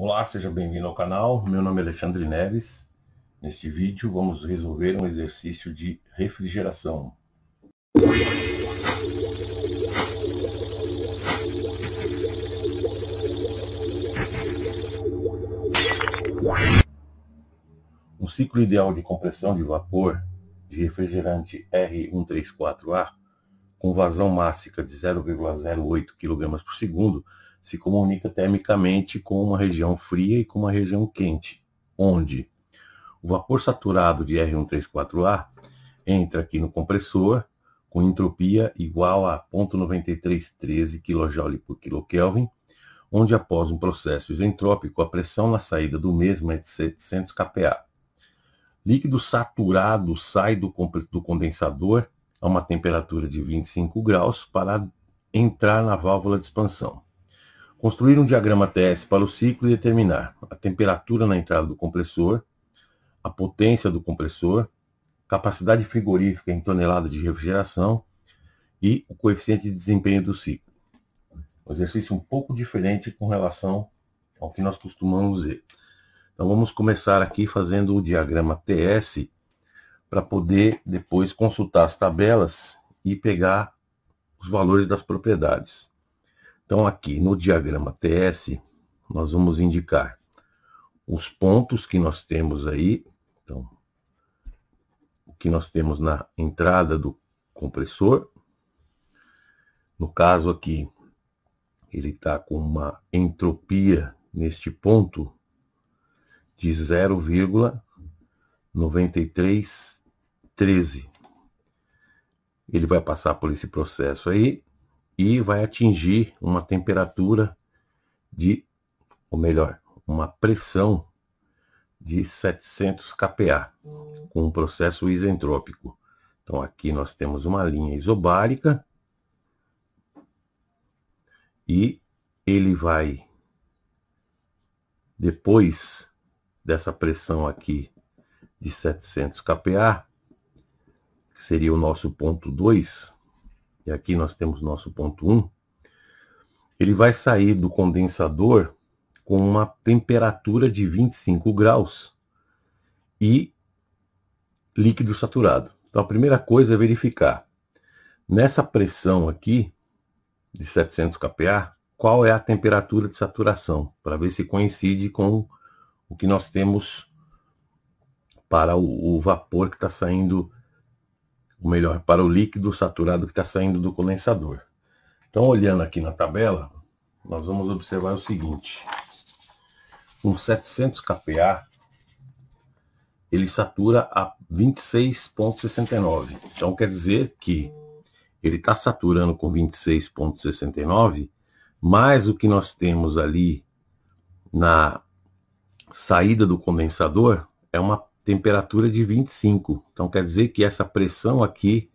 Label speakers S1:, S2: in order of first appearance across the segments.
S1: Olá, seja bem-vindo ao canal. Meu nome é Alexandre Neves. Neste vídeo vamos resolver um exercício de refrigeração. O ciclo ideal de compressão de vapor de refrigerante R134A com vazão máxima de 0,08 kg por segundo se comunica termicamente com uma região fria e com uma região quente, onde o vapor saturado de R134A entra aqui no compressor com entropia igual a 0,9313 kJ por kKelvin, onde após um processo isentrópico a pressão na saída do mesmo é de 700 kPa. Líquido saturado sai do, do condensador a uma temperatura de 25 graus para entrar na válvula de expansão. Construir um diagrama TS para o ciclo e determinar a temperatura na entrada do compressor, a potência do compressor, capacidade frigorífica em tonelada de refrigeração e o coeficiente de desempenho do ciclo. Um exercício um pouco diferente com relação ao que nós costumamos ver. Então vamos começar aqui fazendo o diagrama TS para poder depois consultar as tabelas e pegar os valores das propriedades. Então, aqui no diagrama TS, nós vamos indicar os pontos que nós temos aí. Então, o que nós temos na entrada do compressor. No caso aqui, ele está com uma entropia neste ponto de 0,9313. Ele vai passar por esse processo aí, e vai atingir uma temperatura de, ou melhor, uma pressão de 700 kPa, com um processo isentrópico. Então aqui nós temos uma linha isobárica e ele vai, depois dessa pressão aqui de 700 kPa, que seria o nosso ponto 2, e aqui nós temos nosso ponto 1, ele vai sair do condensador com uma temperatura de 25 graus e líquido saturado. Então a primeira coisa é verificar nessa pressão aqui de 700 kPa, qual é a temperatura de saturação, para ver se coincide com o que nós temos para o, o vapor que está saindo ou melhor, para o líquido saturado que está saindo do condensador. Então, olhando aqui na tabela, nós vamos observar o seguinte. Com 700 kPa, ele satura a 26,69. Então, quer dizer que ele está saturando com 26,69, mais o que nós temos ali na saída do condensador é uma temperatura de 25. Então quer dizer que essa pressão aqui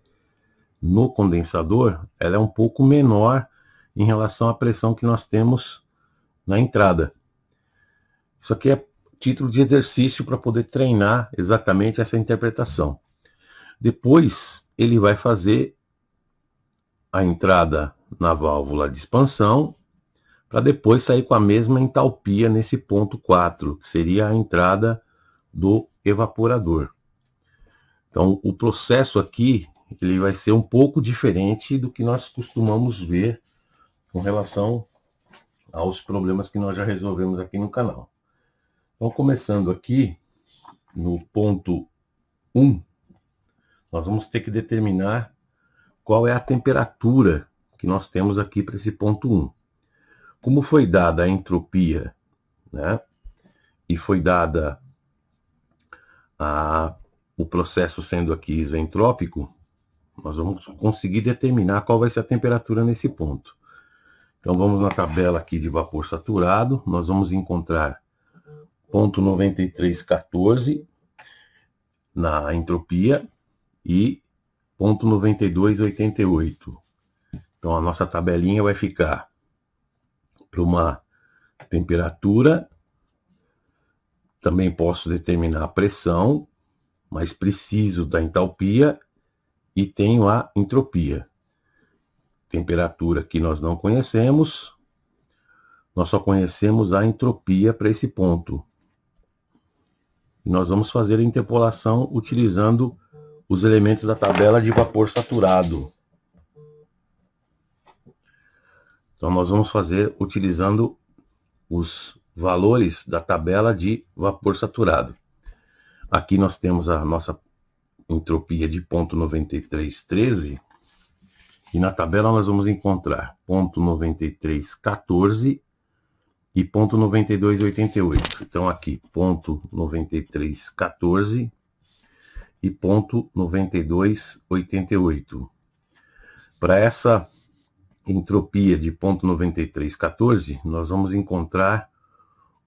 S1: no condensador ela é um pouco menor em relação à pressão que nós temos na entrada. Isso aqui é título de exercício para poder treinar exatamente essa interpretação. Depois ele vai fazer a entrada na válvula de expansão para depois sair com a mesma entalpia nesse ponto 4, que seria a entrada do evaporador. Então, o processo aqui ele vai ser um pouco diferente do que nós costumamos ver com relação aos problemas que nós já resolvemos aqui no canal. Então, começando aqui no ponto 1, nós vamos ter que determinar qual é a temperatura que nós temos aqui para esse ponto 1. Como foi dada a entropia né, e foi dada o processo sendo aqui isentrópico, nós vamos conseguir determinar qual vai ser a temperatura nesse ponto. Então vamos na tabela aqui de vapor saturado, nós vamos encontrar ponto 9314 na entropia e ponto 9288. Então a nossa tabelinha vai ficar para uma temperatura também posso determinar a pressão, mas preciso da entalpia e tenho a entropia. Temperatura que nós não conhecemos, nós só conhecemos a entropia para esse ponto. nós vamos fazer a interpolação utilizando os elementos da tabela de vapor saturado. Então nós vamos fazer utilizando os valores da tabela de vapor saturado. Aqui nós temos a nossa entropia de ponto e na tabela nós vamos encontrar ponto e ponto Então aqui ponto e ponto Para essa entropia de ponto nós vamos encontrar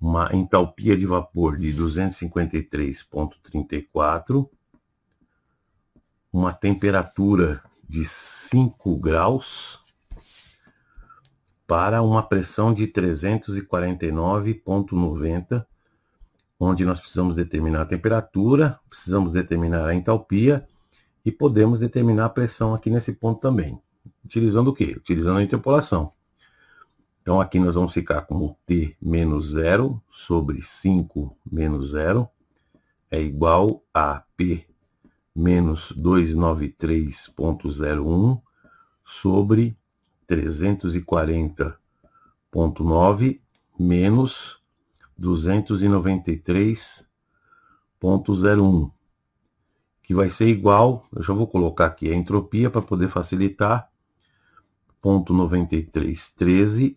S1: uma entalpia de vapor de 253,34, uma temperatura de 5 graus para uma pressão de 349,90, onde nós precisamos determinar a temperatura, precisamos determinar a entalpia e podemos determinar a pressão aqui nesse ponto também. Utilizando o quê? Utilizando a interpolação. Então, aqui nós vamos ficar com t menos 0 sobre 5 menos 0 é igual a p menos 293.01 sobre 340.9 menos 293.01, que vai ser igual, eu já vou colocar aqui a entropia para poder facilitar, 0.9313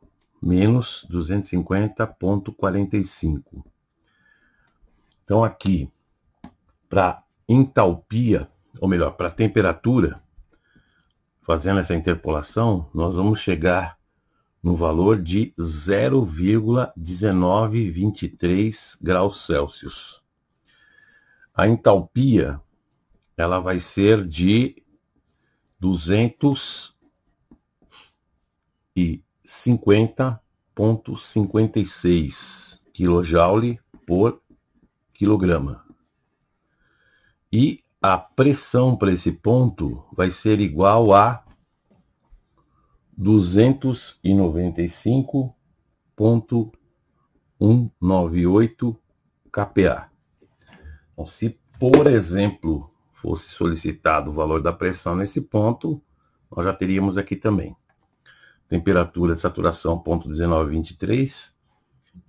S1: menos 250.45. Então aqui, para entalpia, ou melhor, para temperatura, fazendo essa interpolação, nós vamos chegar no valor de 0,1923 graus Celsius. A entalpia, ela vai ser de 200 e 50,56 kJ por quilograma. E a pressão para esse ponto vai ser igual a 295.198 kPa. Então, se, por exemplo, fosse solicitado o valor da pressão nesse ponto, nós já teríamos aqui também temperatura de saturação 1923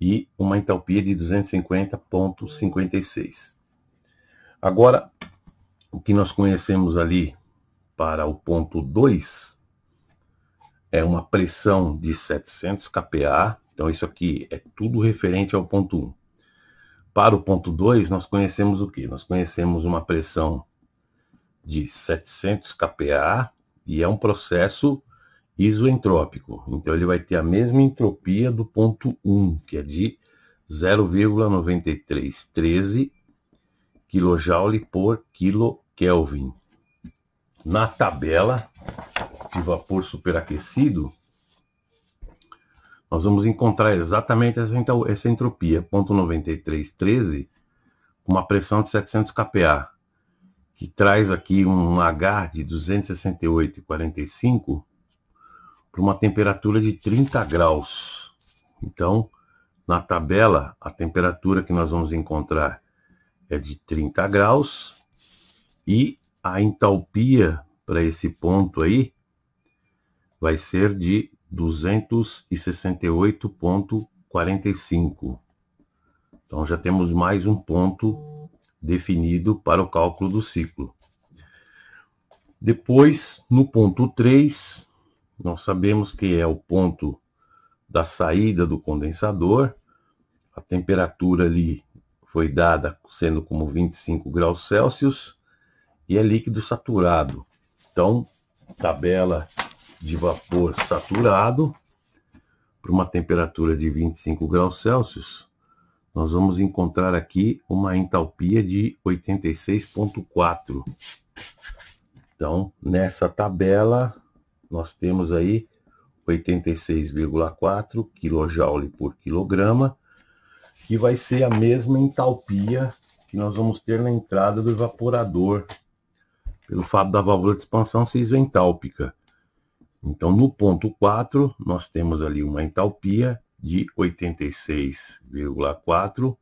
S1: e uma entalpia de 250.56. Agora, o que nós conhecemos ali para o ponto 2 é uma pressão de 700 kPa, então isso aqui é tudo referente ao ponto 1. Para o ponto 2, nós conhecemos o que? Nós conhecemos uma pressão de 700 kPa e é um processo isoentrópico. Então ele vai ter a mesma entropia do ponto 1, que é de 0,9313 kJ por quilo Kelvin. Na tabela de vapor superaquecido, nós vamos encontrar exatamente essa, entropia, ponto 9313, com uma pressão de 700 kPa, que traz aqui um H de 268,45 para uma temperatura de 30 graus. Então, na tabela, a temperatura que nós vamos encontrar é de 30 graus e a entalpia para esse ponto aí vai ser de 268,45. Então já temos mais um ponto definido para o cálculo do ciclo. Depois, no ponto 3, nós sabemos que é o ponto da saída do condensador, a temperatura ali foi dada sendo como 25 graus Celsius e é líquido saturado. Então, tabela de vapor saturado para uma temperatura de 25 graus Celsius, nós vamos encontrar aqui uma entalpia de 86.4. Então, nessa tabela, nós temos aí 86,4 kJ por quilograma, que vai ser a mesma entalpia que nós vamos ter na entrada do evaporador, pelo fato da válvula de expansão ser isentálpica. Então, no ponto 4, nós temos ali uma entalpia de 86,4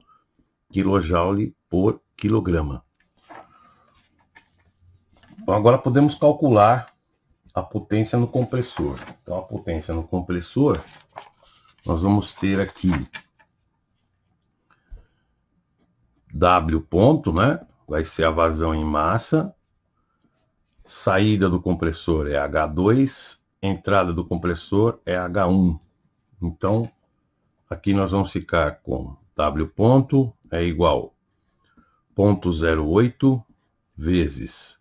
S1: kJ por quilograma. Então, agora podemos calcular a potência no compressor. Então a potência no compressor, nós vamos ter aqui W ponto, né? Vai ser a vazão em massa. Saída do compressor é H2, entrada do compressor é H1. Então, aqui nós vamos ficar com W ponto é igual 0.08 vezes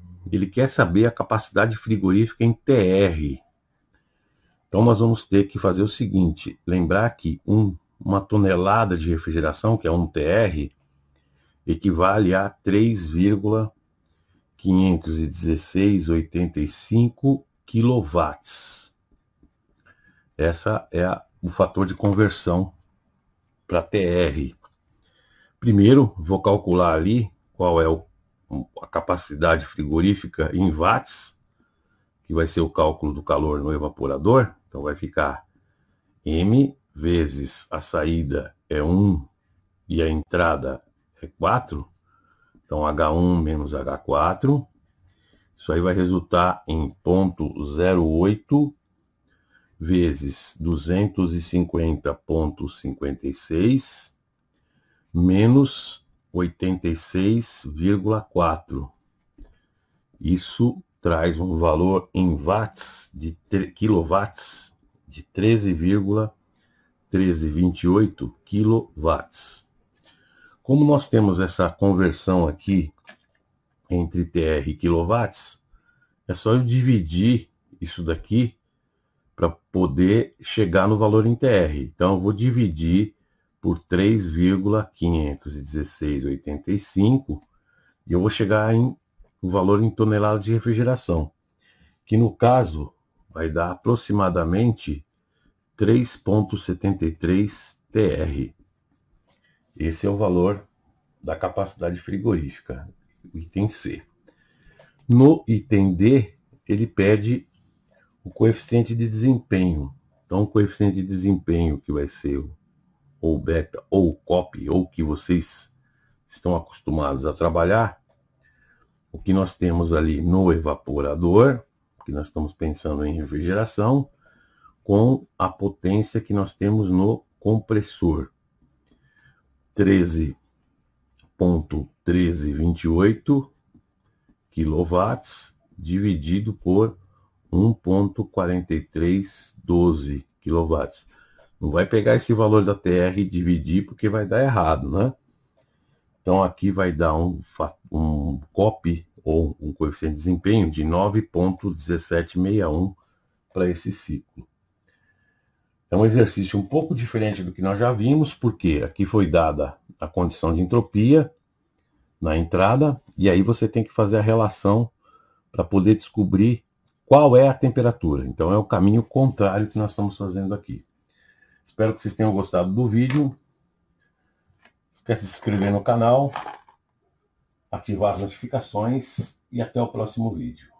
S1: Ele quer saber a capacidade frigorífica em TR. Então nós vamos ter que fazer o seguinte, lembrar que um, uma tonelada de refrigeração, que é um TR, equivale a 3,516,85 quilowatts. Essa é a, o fator de conversão para TR. Primeiro, vou calcular ali qual é o a capacidade frigorífica em watts, que vai ser o cálculo do calor no evaporador, então vai ficar M vezes a saída é 1 e a entrada é 4, então H1 menos H4, isso aí vai resultar em 0,08 vezes 250,56 menos 86,4. Isso traz um valor em watts de quilowatts de 13,1328 quilowatts. Como nós temos essa conversão aqui entre TR e quilowatts, é só eu dividir isso daqui para poder chegar no valor em TR. Então, eu vou dividir por 3,516,85 e eu vou chegar em o valor em toneladas de refrigeração, que no caso vai dar aproximadamente 3,73 TR. Esse é o valor da capacidade frigorífica, item C. No item D, ele pede o coeficiente de desempenho. Então, o coeficiente de desempenho, que vai ser o ou beta, ou copy, ou que vocês estão acostumados a trabalhar, o que nós temos ali no evaporador, que nós estamos pensando em refrigeração, com a potência que nós temos no compressor. 13.1328 kW dividido por 1.4312 kW. Não vai pegar esse valor da TR e dividir porque vai dar errado, né? Então aqui vai dar um, um copy ou um coeficiente de desempenho de 9.1761 para esse ciclo. É um exercício um pouco diferente do que nós já vimos, porque aqui foi dada a condição de entropia na entrada, e aí você tem que fazer a relação para poder descobrir qual é a temperatura. Então é o caminho contrário que nós estamos fazendo aqui. Espero que vocês tenham gostado do vídeo. Esquece de se inscrever no canal, ativar as notificações e até o próximo vídeo.